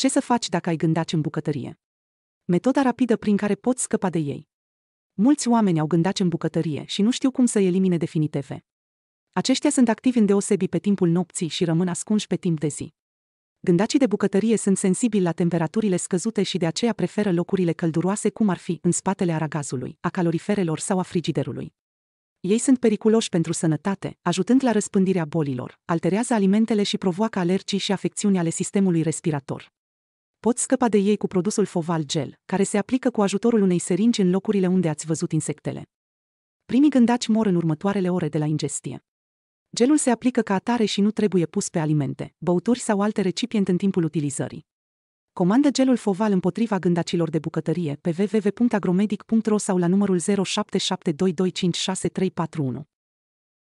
Ce să faci dacă ai gândaci în bucătărie? Metoda rapidă prin care poți scăpa de ei. Mulți oameni au gândaci în bucătărie și nu știu cum să elimine definitive. Aceștia sunt activi deosebi pe timpul nopții și rămân ascunși pe timp de zi. Gândacii de bucătărie sunt sensibili la temperaturile scăzute și de aceea preferă locurile călduroase cum ar fi în spatele aragazului, a caloriferelor sau a frigiderului. Ei sunt periculoși pentru sănătate, ajutând la răspândirea bolilor, alterează alimentele și provoacă alergii și afecțiuni ale sistemului respirator poți scăpa de ei cu produsul Foval Gel, care se aplică cu ajutorul unei seringi în locurile unde ați văzut insectele. Primii gândaci mor în următoarele ore de la ingestie. Gelul se aplică ca atare și nu trebuie pus pe alimente, băuturi sau alte recipiente în timpul utilizării. Comandă gelul Foval împotriva gândacilor de bucătărie pe www.agromedic.ro sau la numărul 0772256341.